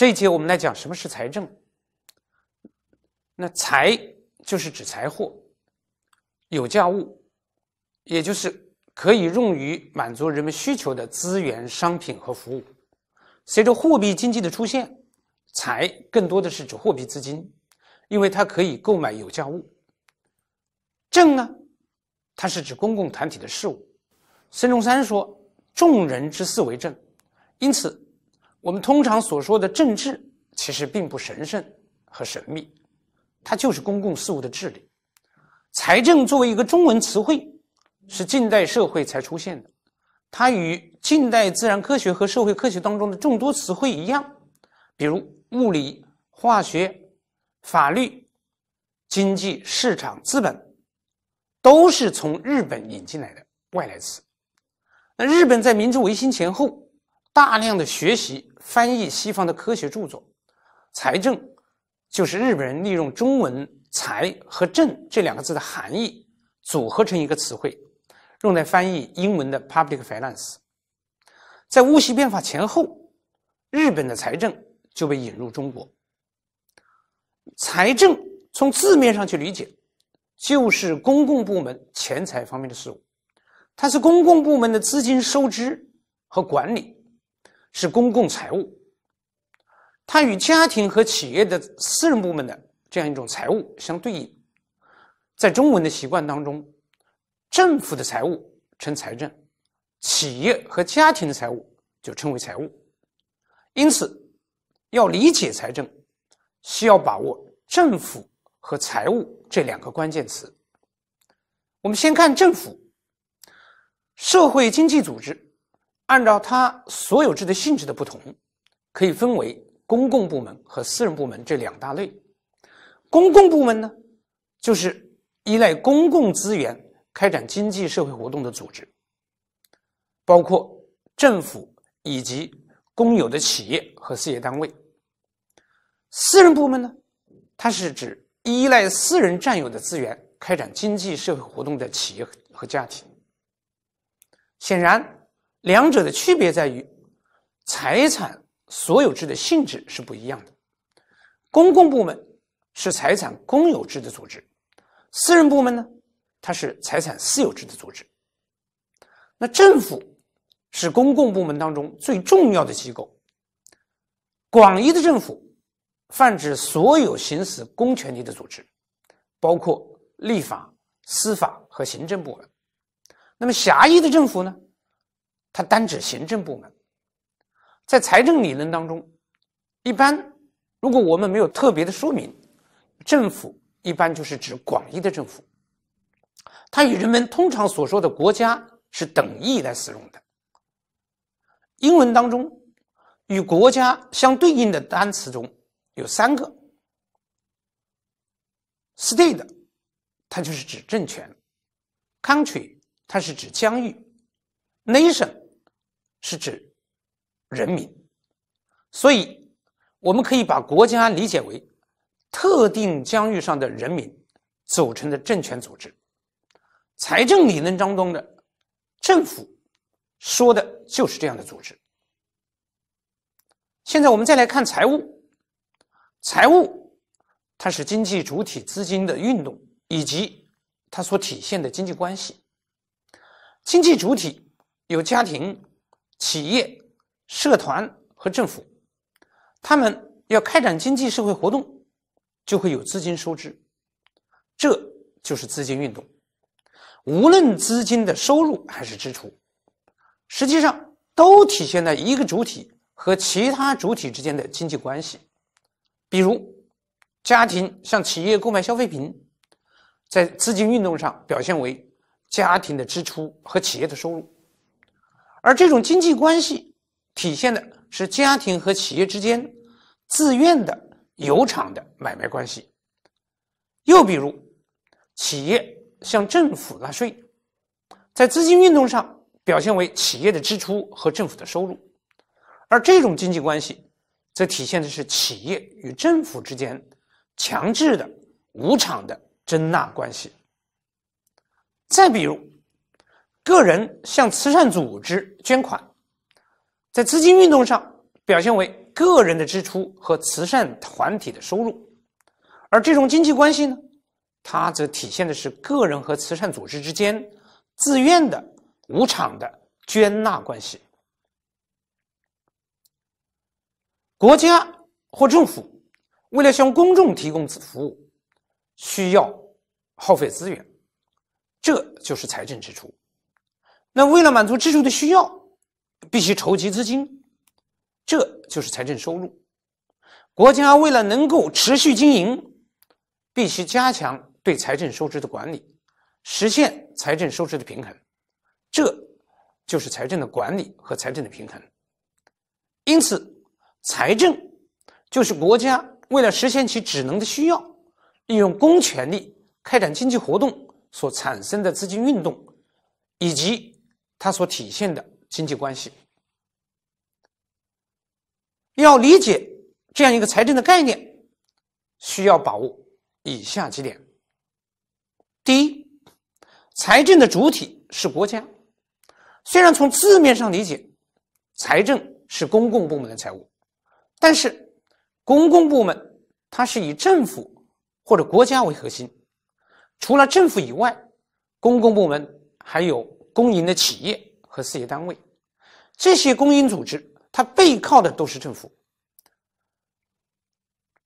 这一节我们来讲什么是财政。那“财”就是指财货，有价物，也就是可以用于满足人们需求的资源、商品和服务。随着货币经济的出现，“财”更多的是指货币资金，因为它可以购买有价物。“政”呢，它是指公共团体的事物。孙中山说：“众人之事为政。”因此。我们通常所说的政治，其实并不神圣和神秘，它就是公共事务的治理。财政作为一个中文词汇，是近代社会才出现的。它与近代自然科学和社会科学当中的众多词汇一样，比如物理、化学、法律、经济、市场、资本，都是从日本引进来的外来词。那日本在明治维新前后，大量的学习。翻译西方的科学著作，财政就是日本人利用中文“财”和“政”这两个字的含义组合成一个词汇，用来翻译英文的 public finance。在戊戌变法前后，日本的财政就被引入中国。财政从字面上去理解，就是公共部门钱财方面的事务，它是公共部门的资金收支和管理。是公共财务，它与家庭和企业的私人部门的这样一种财务相对应。在中文的习惯当中，政府的财务称财政，企业和家庭的财务就称为财务。因此，要理解财政，需要把握“政府”和“财务”这两个关键词。我们先看政府，社会经济组织。按照它所有制的性质的不同，可以分为公共部门和私人部门这两大类。公共部门呢，就是依赖公共资源开展经济社会活动的组织，包括政府以及公有的企业和事业单位。私人部门呢，它是指依赖私人占有的资源开展经济社会活动的企业和家庭。显然。两者的区别在于，财产所有制的性质是不一样的。公共部门是财产公有制的组织，私人部门呢，它是财产私有制的组织。那政府是公共部门当中最重要的机构。广义的政府泛指所有行使公权力的组织，包括立法、司法和行政部门。那么狭义的政府呢？它单指行政部门，在财政理论当中，一般如果我们没有特别的说明，政府一般就是指广义的政府。它与人们通常所说的国家是等义来使用的。英文当中与国家相对应的单词中有三个，state，它就是指政权；，country，它是指疆域；，nation。是指人民，所以我们可以把国家理解为特定疆域上的人民组成的政权组织。财政理论当中的政府说的就是这样的组织。现在我们再来看财务，财务它是经济主体资金的运动以及它所体现的经济关系。经济主体有家庭。企业、社团和政府，他们要开展经济社会活动，就会有资金收支，这就是资金运动。无论资金的收入还是支出，实际上都体现在一个主体和其他主体之间的经济关系。比如，家庭向企业购买消费品，在资金运动上表现为家庭的支出和企业的收入。而这种经济关系体现的是家庭和企业之间自愿的有偿的买卖关系。又比如，企业向政府纳税，在资金运动上表现为企业的支出和政府的收入，而这种经济关系则体现的是企业与政府之间强制的无偿的征纳关系。再比如。个人向慈善组织捐款，在资金运动上表现为个人的支出和慈善团体的收入，而这种经济关系呢，它则体现的是个人和慈善组织之间自愿的、无偿的捐纳关系。国家或政府为了向公众提供服务，需要耗费资源，这就是财政支出。那为了满足支出的需要，必须筹集资金，这就是财政收入。国家为了能够持续经营，必须加强对财政收支的管理，实现财政收支的平衡，这，就是财政的管理和财政的平衡。因此，财政就是国家为了实现其职能的需要，利用公权力开展经济活动所产生的资金运动，以及。它所体现的经济关系，要理解这样一个财政的概念，需要把握以下几点：第一，财政的主体是国家。虽然从字面上理解，财政是公共部门的财务，但是公共部门它是以政府或者国家为核心。除了政府以外，公共部门还有。公营的企业和事业单位，这些公营组织，它背靠的都是政府，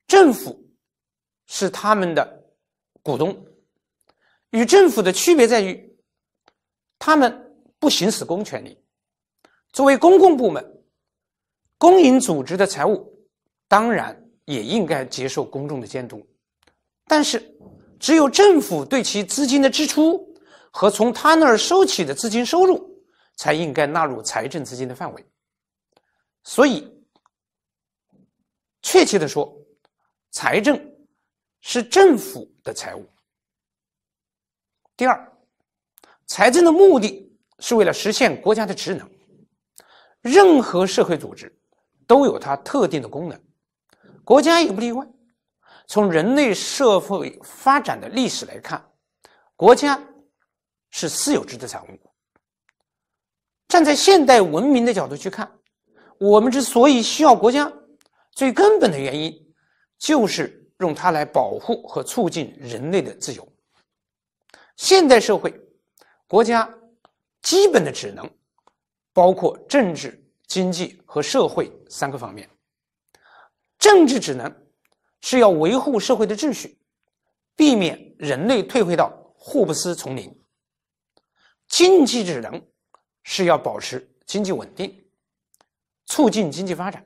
政府是他们的股东。与政府的区别在于，他们不行使公权力。作为公共部门，公营组织的财务当然也应该接受公众的监督，但是只有政府对其资金的支出。和从他那儿收取的资金收入，才应该纳入财政资金的范围。所以，确切地说，财政是政府的财务。第二，财政的目的是为了实现国家的职能。任何社会组织都有它特定的功能，国家也不例外。从人类社会发展的历史来看，国家。是私有制的产物。站在现代文明的角度去看，我们之所以需要国家，最根本的原因就是用它来保护和促进人类的自由。现代社会国家基本的职能包括政治、经济和社会三个方面。政治职能是要维护社会的秩序，避免人类退回到霍布斯丛林。经济职能是要保持经济稳定，促进经济发展；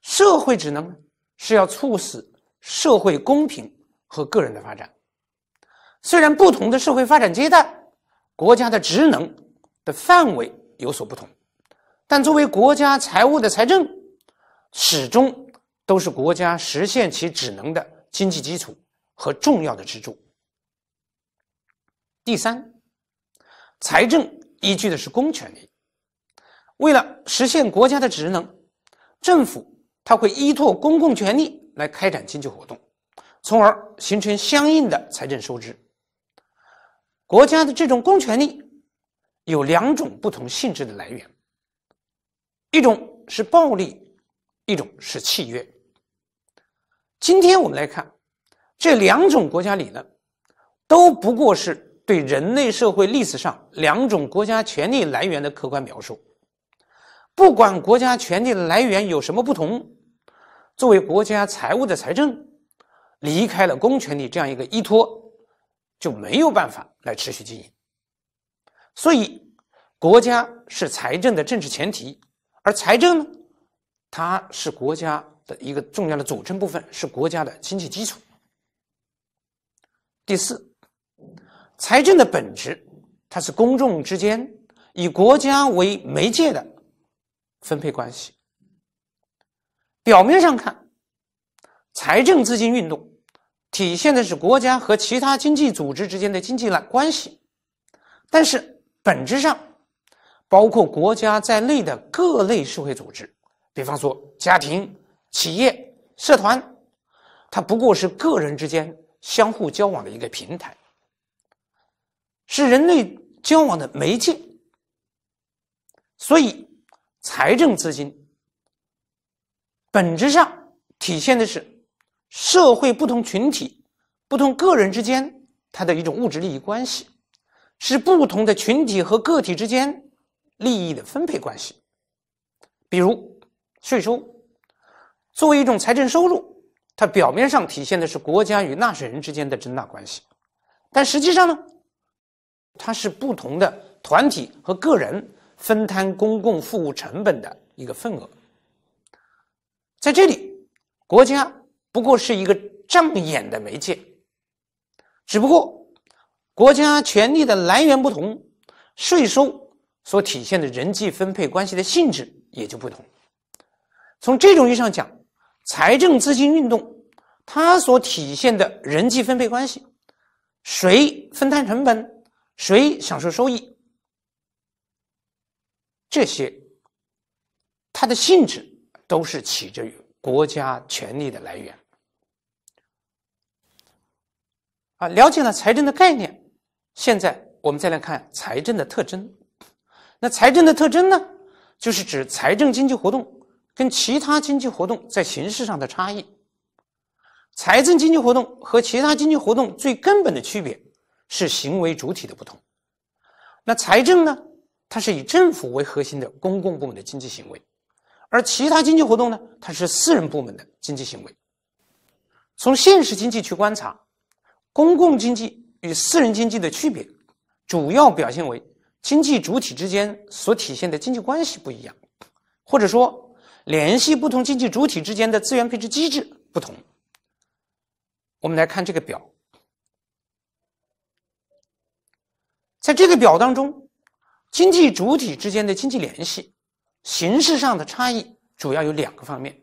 社会职能是要促使社会公平和个人的发展。虽然不同的社会发展阶段，国家的职能的范围有所不同，但作为国家财务的财政，始终都是国家实现其职能的经济基础和重要的支柱。第三。财政依据的是公权力，为了实现国家的职能，政府它会依托公共权力来开展经济活动，从而形成相应的财政收支。国家的这种公权力有两种不同性质的来源，一种是暴力，一种是契约。今天我们来看，这两种国家理论都不过是。对人类社会历史上两种国家权力来源的客观描述，不管国家权力的来源有什么不同，作为国家财务的财政，离开了公权力这样一个依托，就没有办法来持续经营。所以，国家是财政的政治前提，而财政呢，它是国家的一个重要的组成部分，是国家的经济基础。第四。财政的本质，它是公众之间以国家为媒介的分配关系。表面上看，财政资金运动体现的是国家和其他经济组织之间的经济关系，但是本质上，包括国家在内的各类社会组织，比方说家庭、企业、社团，它不过是个人之间相互交往的一个平台。是人类交往的媒介，所以财政资金本质上体现的是社会不同群体、不同个人之间它的一种物质利益关系，是不同的群体和个体之间利益的分配关系。比如税收作为一种财政收入，它表面上体现的是国家与纳税人之间的征纳关系，但实际上呢？它是不同的团体和个人分摊公共服务成本的一个份额，在这里，国家不过是一个障眼的媒介，只不过国家权力的来源不同，税收所体现的人际分配关系的性质也就不同。从这种意义上讲，财政资金运动它所体现的人际分配关系，谁分摊成本？谁享受收益？这些它的性质都是起着于国家权力的来源。啊，了解了财政的概念，现在我们再来看财政的特征。那财政的特征呢，就是指财政经济活动跟其他经济活动在形式上的差异。财政经济活动和其他经济活动最根本的区别。是行为主体的不同，那财政呢？它是以政府为核心的公共部门的经济行为，而其他经济活动呢？它是私人部门的经济行为。从现实经济去观察，公共经济与私人经济的区别，主要表现为经济主体之间所体现的经济关系不一样，或者说联系不同经济主体之间的资源配置机制不同。我们来看这个表。在这个表当中，经济主体之间的经济联系形式上的差异主要有两个方面，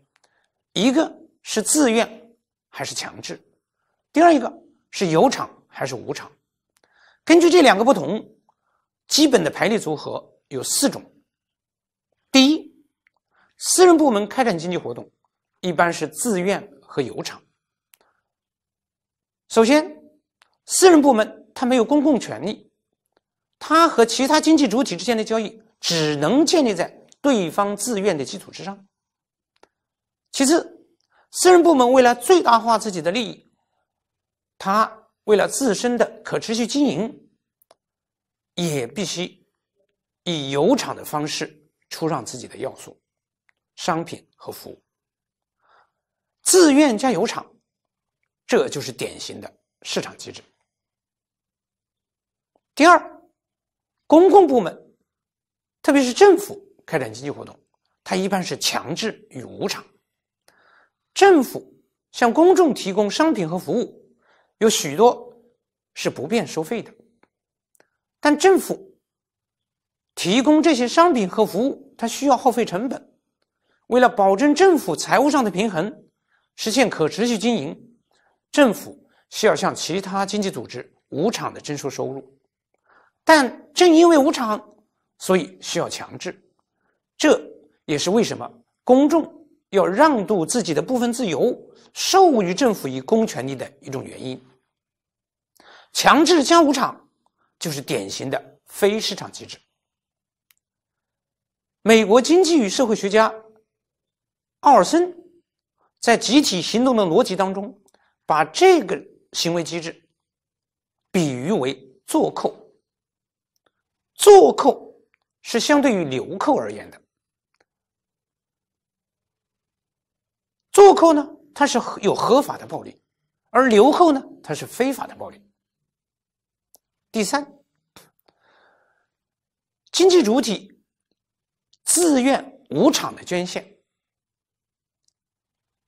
一个是自愿还是强制，第二一个是有偿还是无偿。根据这两个不同，基本的排列组合有四种。第一，私人部门开展经济活动一般是自愿和有偿。首先，私人部门它没有公共权利，它和其他经济主体之间的交易只能建立在对方自愿的基础之上。其次，私人部门为了最大化自己的利益，它为了自身的可持续经营，也必须以油厂的方式出让自己的要素、商品和服务。自愿加油厂，这就是典型的市场机制。第二。公共部门，特别是政府开展经济活动，它一般是强制与无偿。政府向公众提供商品和服务，有许多是不便收费的。但政府提供这些商品和服务，它需要耗费成本。为了保证政府财务上的平衡，实现可持续经营，政府需要向其他经济组织无偿的征收收入。但正因为无常，所以需要强制，这也是为什么公众要让渡自己的部分自由，授予政府以公权力的一种原因。强制加无常，就是典型的非市场机制。美国经济与社会学家奥尔森在《集体行动的逻辑》当中，把这个行为机制比喻为“做扣”。做寇是相对于流寇而言的，做寇呢，它是有合法的暴力，而流寇呢，它是非法的暴力。第三，经济主体自愿无偿的捐献，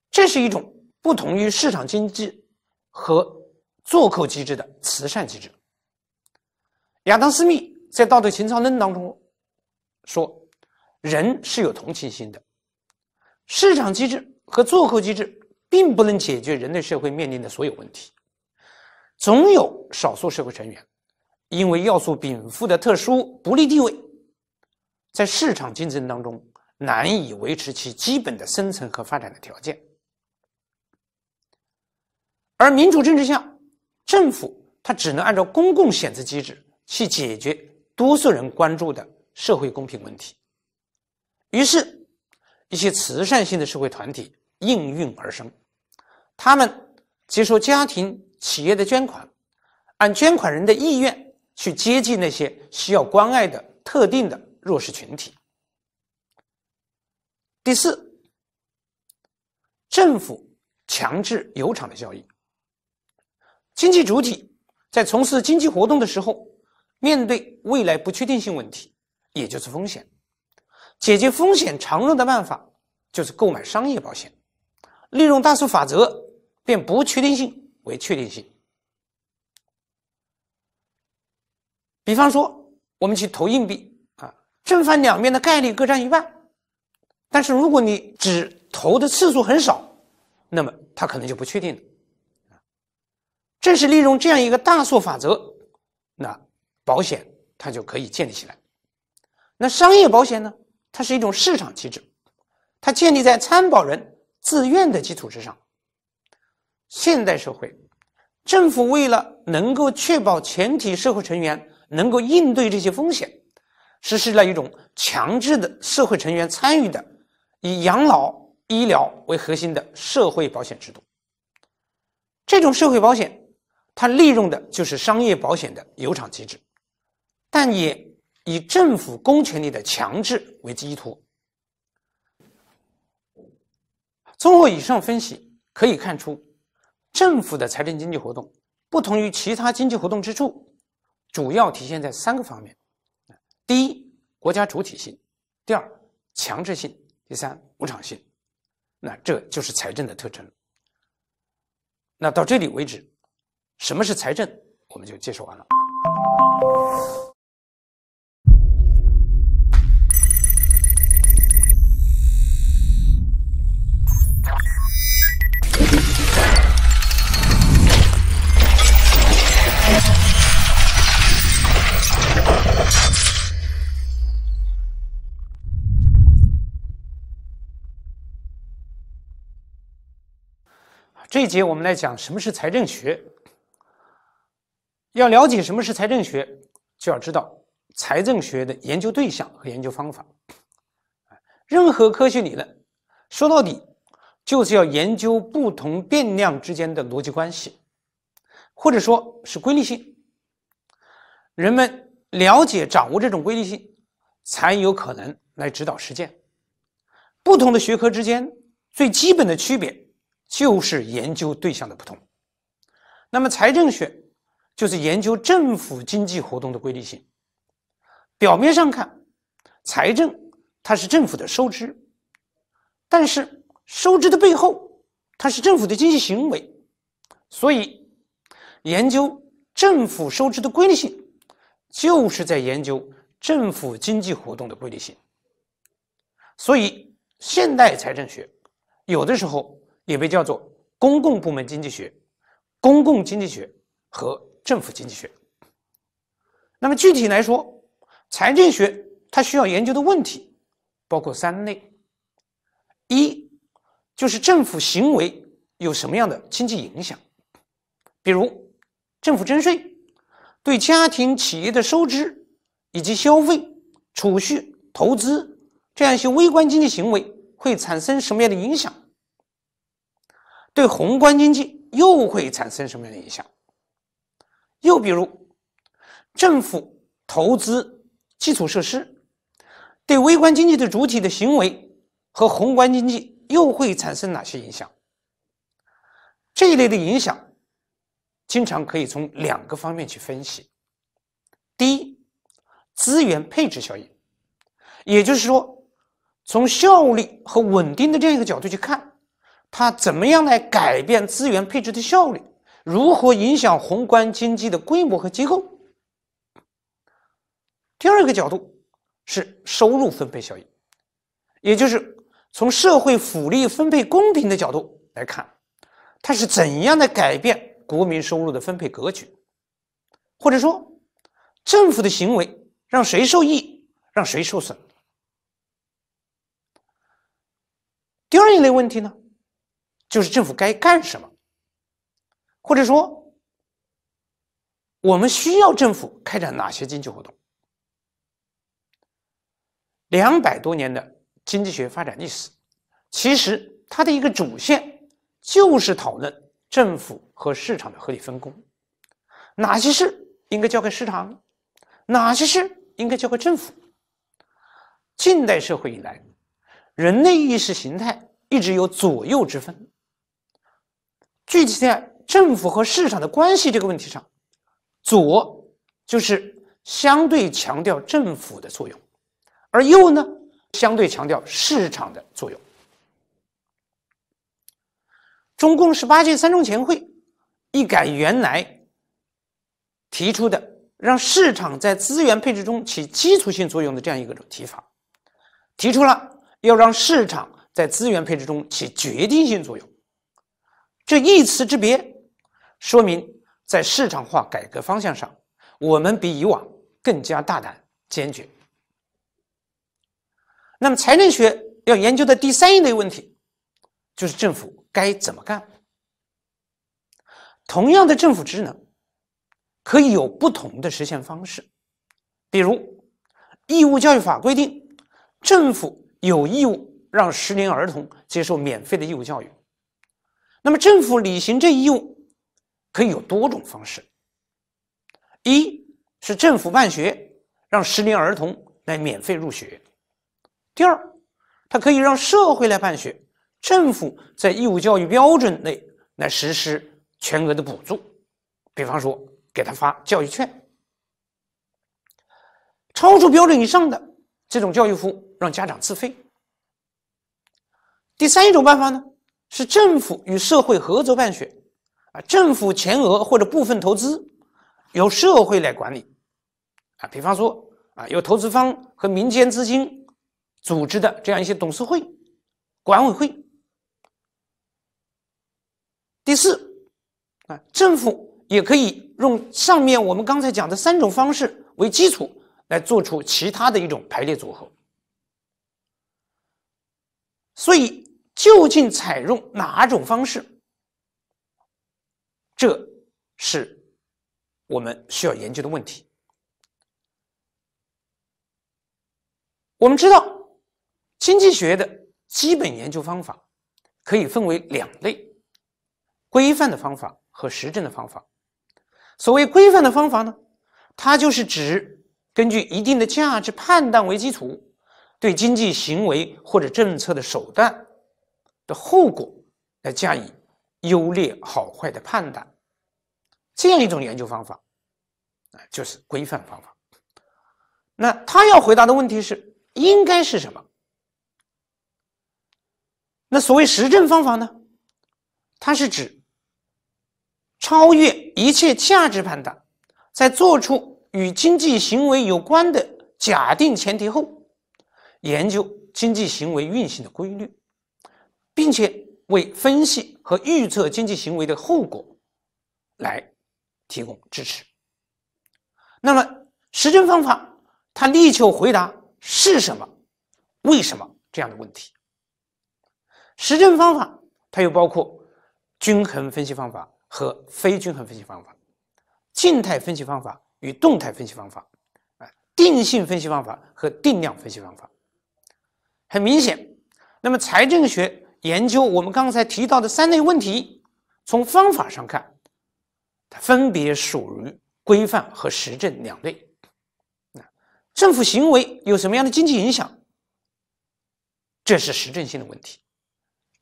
这是一种不同于市场经济和做扣机制的慈善机制。亚当·斯密。在《道德情操论》当中，说，人是有同情心的。市场机制和做客机制并不能解决人类社会面临的所有问题，总有少数社会成员，因为要素禀赋的特殊不利地位，在市场竞争当中难以维持其基本的生存和发展的条件，而民主政治下，政府它只能按照公共选择机制去解决。多数人关注的社会公平问题，于是，一些慈善性的社会团体应运而生，他们接受家庭、企业的捐款，按捐款人的意愿去接近那些需要关爱的特定的弱势群体。第四，政府强制有偿的交易。经济主体在从事经济活动的时候。面对未来不确定性问题，也就是风险，解决风险常用的办法就是购买商业保险，利用大数法则变不确定性为确定性。比方说，我们去投硬币啊，正反两面的概率各占一半，但是如果你只投的次数很少，那么它可能就不确定了。正是利用这样一个大数法则，那。保险它就可以建立起来。那商业保险呢？它是一种市场机制，它建立在参保人自愿的基础之上。现代社会，政府为了能够确保全体社会成员能够应对这些风险，实施了一种强制的社会成员参与的以养老医疗为核心的社会保险制度。这种社会保险，它利用的就是商业保险的有偿机制。但也以政府公权力的强制为依托。综合以上分析可以看出，政府的财政经济活动不同于其他经济活动之处，主要体现在三个方面：第一，国家主体性；第二，强制性；第三，无偿性。那这就是财政的特征。那到这里为止，什么是财政，我们就介绍完了。这一节我们来讲什么是财政学。要了解什么是财政学，就要知道财政学的研究对象和研究方法。任何科学理论，说到底，就是要研究不同变量之间的逻辑关系，或者说是规律性。人们了解、掌握这种规律性，才有可能来指导实践。不同的学科之间最基本的区别。就是研究对象的不同，那么财政学就是研究政府经济活动的规律性。表面上看，财政它是政府的收支，但是收支的背后，它是政府的经济行为，所以研究政府收支的规律性，就是在研究政府经济活动的规律性。所以，现代财政学有的时候。也被叫做公共部门经济学、公共经济学和政府经济学。那么具体来说，财政学它需要研究的问题包括三类：一就是政府行为有什么样的经济影响，比如政府征税对家庭、企业的收支以及消费、储蓄、投资这样一些微观经济行为会产生什么样的影响？对宏观经济又会产生什么样的影响？又比如，政府投资基础设施，对微观经济的主体的行为和宏观经济又会产生哪些影响？这一类的影响，经常可以从两个方面去分析：第一，资源配置效应，也就是说，从效率和稳定的这样一个角度去看。它怎么样来改变资源配置的效率？如何影响宏观经济的规模和结构？第二个角度是收入分配效应，也就是从社会福利分配公平的角度来看，它是怎样来改变国民收入的分配格局？或者说，政府的行为让谁受益，让谁受损？第二一类问题呢？就是政府该干什么，或者说我们需要政府开展哪些经济活动。两百多年的经济学发展历史，其实它的一个主线就是讨论政府和市场的合理分工，哪些事应该交给市场，哪些事应该交给政府。近代社会以来，人类意识形态一直有左右之分。具体在政府和市场的关系这个问题上，左就是相对强调政府的作用，而右呢相对强调市场的作用。中共十八届三中全会一改原来提出的让市场在资源配置中起基础性作用的这样一个提法，提出了要让市场在资源配置中起决定性作用。这一词之别，说明在市场化改革方向上，我们比以往更加大胆坚决。那么，财政学要研究的第三一类问题，就是政府该怎么干。同样的政府职能，可以有不同的实现方式。比如，《义务教育法》规定，政府有义务让适龄儿童接受免费的义务教育。那么，政府履行这义务可以有多种方式。一是政府办学，让适龄儿童来免费入学；第二，他可以让社会来办学，政府在义务教育标准内来实施全额的补助，比方说给他发教育券。超出标准以上的这种教育服务，让家长自费。第三一种办法呢？是政府与社会合作办学，啊，政府全额或者部分投资，由社会来管理，啊，比方说，啊，由投资方和民间资金组织的这样一些董事会、管委会。第四，啊，政府也可以用上面我们刚才讲的三种方式为基础来做出其他的一种排列组合。所以。究竟采用哪种方式，这是我们需要研究的问题。我们知道，经济学的基本研究方法可以分为两类：规范的方法和实证的方法。所谓规范的方法呢，它就是指根据一定的价值判断为基础，对经济行为或者政策的手段。后果来加以优劣好坏的判断，这样一种研究方法，啊，就是规范方法。那他要回答的问题是应该是什么？那所谓实证方法呢？它是指超越一切价值判断，在做出与经济行为有关的假定前提后，研究经济行为运行的规律。并且为分析和预测经济行为的后果来提供支持。那么，实证方法它力求回答是什么、为什么这样的问题。实证方法它又包括均衡分析方法和非均衡分析方法、静态分析方法与动态分析方法、啊定性分析方法和定量分析方法。很明显，那么财政学。研究我们刚才提到的三类问题，从方法上看，它分别属于规范和实证两类。那政府行为有什么样的经济影响？这是实证性的问题。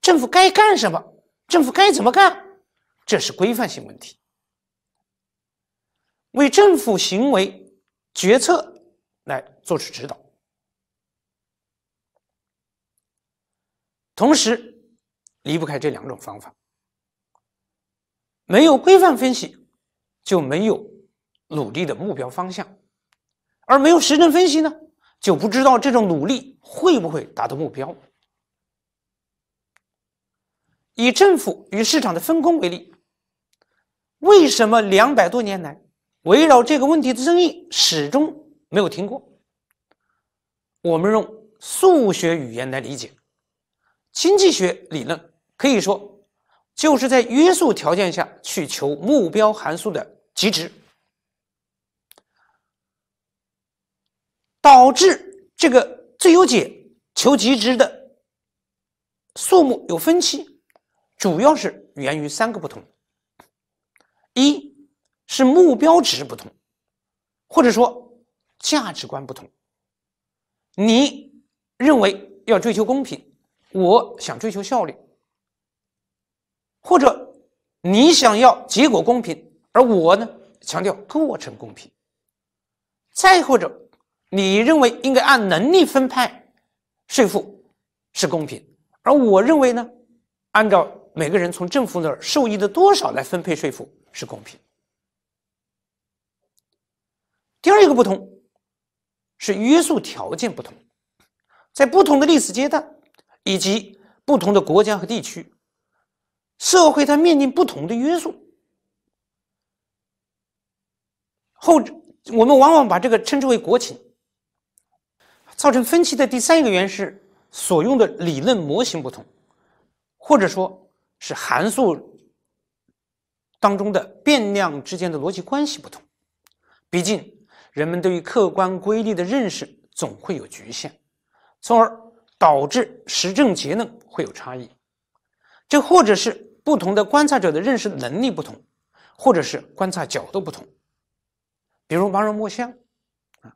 政府该干什么？政府该怎么干？这是规范性问题。为政府行为决策来做出指导，同时。离不开这两种方法，没有规范分析，就没有努力的目标方向；而没有实证分析呢，就不知道这种努力会不会达到目标。以政府与市场的分工为例，为什么两百多年来围绕这个问题的争议始终没有停过？我们用数学语言来理解经济学理论。可以说，就是在约束条件下去求目标函数的极值，导致这个最优解求极值的数目有分歧，主要是源于三个不同：一是目标值不同，或者说价值观不同。你认为要追求公平，我想追求效率。或者你想要结果公平，而我呢强调过程公平。再或者，你认为应该按能力分派税负是公平，而我认为呢，按照每个人从政府那儿受益的多少来分配税负是公平。第二一个不同是约束条件不同，在不同的历史阶段以及不同的国家和地区。社会它面临不同的约束，后我们往往把这个称之为国情。造成分歧的第三一个原因是所用的理论模型不同，或者说是函数当中的变量之间的逻辑关系不同。毕竟人们对于客观规律的认识总会有局限，从而导致实证结论会有差异。这或者是。不同的观察者的认识能力不同，或者是观察角度不同，比如盲人摸象，啊，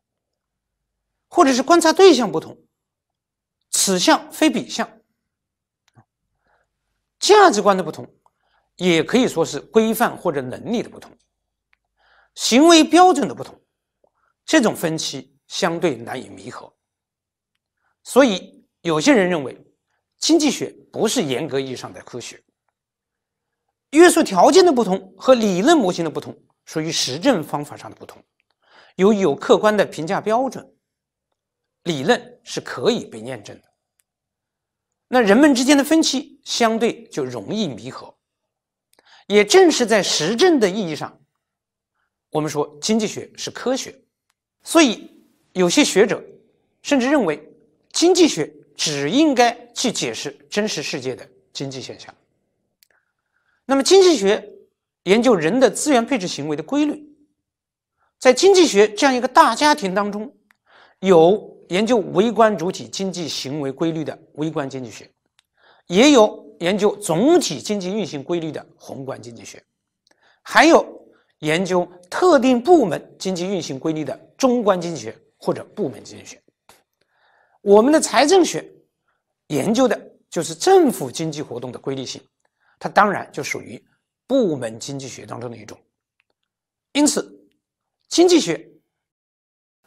或者是观察对象不同，此项非彼项，价值观的不同，也可以说是规范或者能力的不同，行为标准的不同，这种分歧相对难以弥合，所以有些人认为经济学不是严格意义上的科学。约束条件的不同和理论模型的不同属于实证方法上的不同，有有客观的评价标准，理论是可以被验证的。那人们之间的分歧相对就容易弥合。也正是在实证的意义上，我们说经济学是科学，所以有些学者甚至认为经济学只应该去解释真实世界的经济现象。那么，经济学研究人的资源配置行为的规律。在经济学这样一个大家庭当中，有研究微观主体经济行为规律的微观经济学，也有研究总体经济运行规律的宏观经济学，还有研究特定部门经济运行规律的中观经济学或者部门经济学。我们的财政学研究的就是政府经济活动的规律性。它当然就属于部门经济学当中的一种，因此，经济学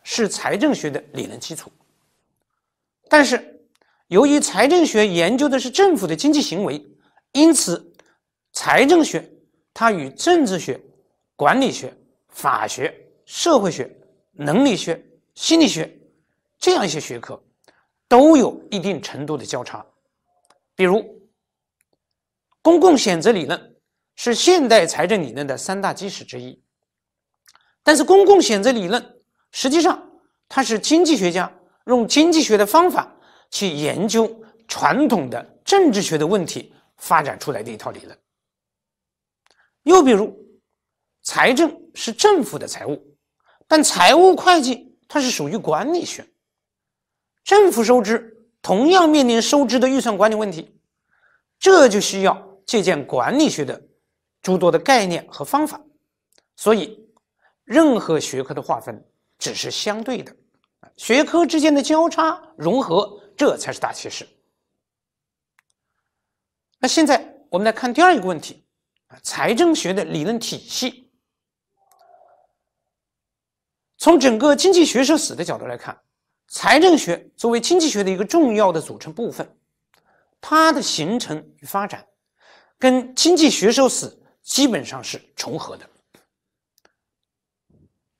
是财政学的理论基础。但是，由于财政学研究的是政府的经济行为，因此，财政学它与政治学、管理学、法学、社会学、能力学、心理学这样一些学科都有一定程度的交叉，比如。公共选择理论是现代财政理论的三大基石之一，但是公共选择理论实际上它是经济学家用经济学的方法去研究传统的政治学的问题发展出来的一套理论。又比如，财政是政府的财务，但财务会计它是属于管理学，政府收支同样面临收支的预算管理问题，这就需要。借鉴管理学的诸多的概念和方法，所以任何学科的划分只是相对的，学科之间的交叉融合，这才是大趋势。那现在我们来看第二一个问题：啊，财政学的理论体系。从整个经济学社史的角度来看，财政学作为经济学的一个重要的组成部分，它的形成与发展。跟经济学手史基本上是重合的。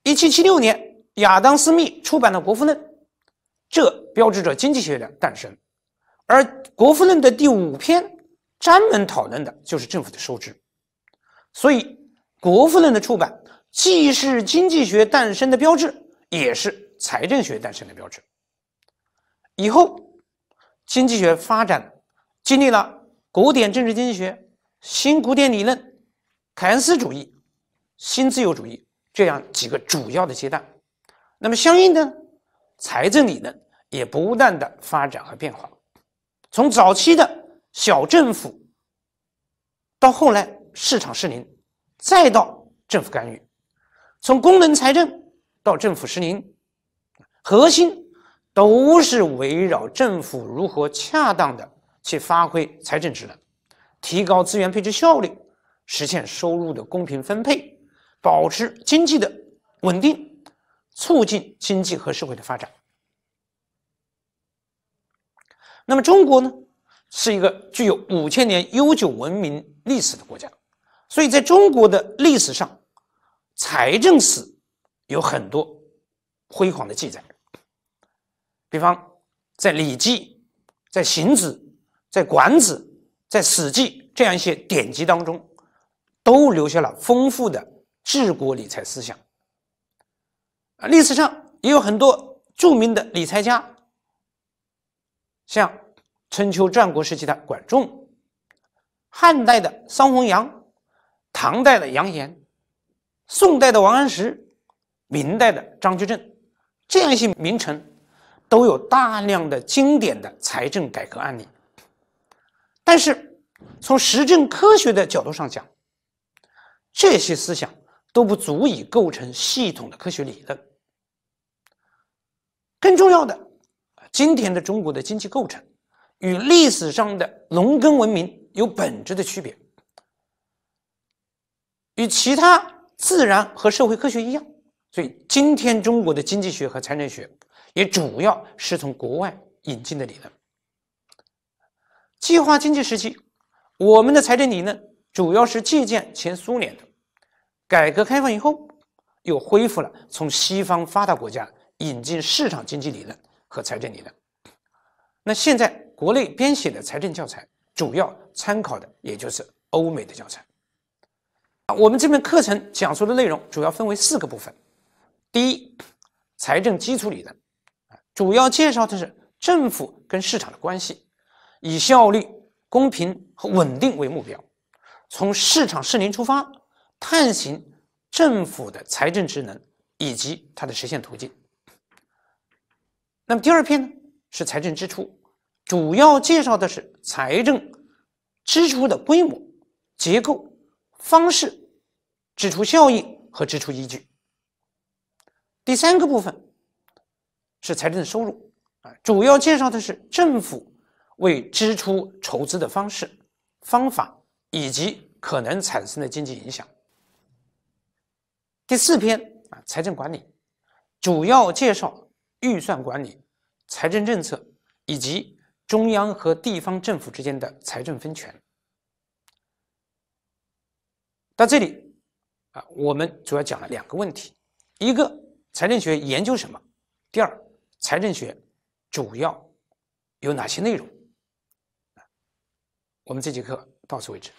一七七六年，亚当·斯密出版了《国富论》，这标志着经济学的诞生。而《国富论》的第五篇专门讨论的就是政府的收支。所以，《国富论》的出版既是经济学诞生的标志，也是财政学诞生的标志。以后，经济学发展经历了古典政治经济学。新古典理论、凯恩斯主义、新自由主义这样几个主要的阶段，那么相应的财政理论也不断的发展和变化。从早期的小政府，到后来市场失灵，再到政府干预；从功能财政到政府失灵，核心都是围绕政府如何恰当的去发挥财政职能。提高资源配置效率，实现收入的公平分配，保持经济的稳定，促进经济和社会的发展。那么，中国呢，是一个具有五千年悠久文明历史的国家，所以在中国的历史上，财政史有很多辉煌的记载，比方在《礼记》、在《行子》、在《管子》。在《史记》这样一些典籍当中，都留下了丰富的治国理财思想。啊，历史上也有很多著名的理财家，像春秋战国时期的管仲、汉代的桑弘羊、唐代的杨炎、宋代的王安石、明代的张居正，这样一些名臣，都有大量的经典的财政改革案例。但是，从实证科学的角度上讲，这些思想都不足以构成系统的科学理论。更重要的，今天的中国的经济构成与历史上的农耕文明有本质的区别。与其他自然和社会科学一样，所以今天中国的经济学和财政学也主要是从国外引进的理论。计划经济时期，我们的财政理论主要是借鉴前苏联的；改革开放以后，又恢复了从西方发达国家引进市场经济理论和财政理论。那现在国内编写的财政教材，主要参考的也就是欧美的教材。我们这门课程讲述的内容主要分为四个部分：第一，财政基础理论，主要介绍的是政府跟市场的关系。以效率、公平和稳定为目标，从市场适龄出发，探寻政府的财政职能以及它的实现途径。那么第二篇呢，是财政支出，主要介绍的是财政支出的规模、结构、方式、支出效益和支出依据。第三个部分是财政收入，啊，主要介绍的是政府。为支出筹资的方式、方法以及可能产生的经济影响。第四篇啊，财政管理主要介绍预算管理、财政政策以及中央和地方政府之间的财政分权。到这里啊，我们主要讲了两个问题：一个，财政学研究什么；第二，财政学主要有哪些内容。我们这节课到此为止。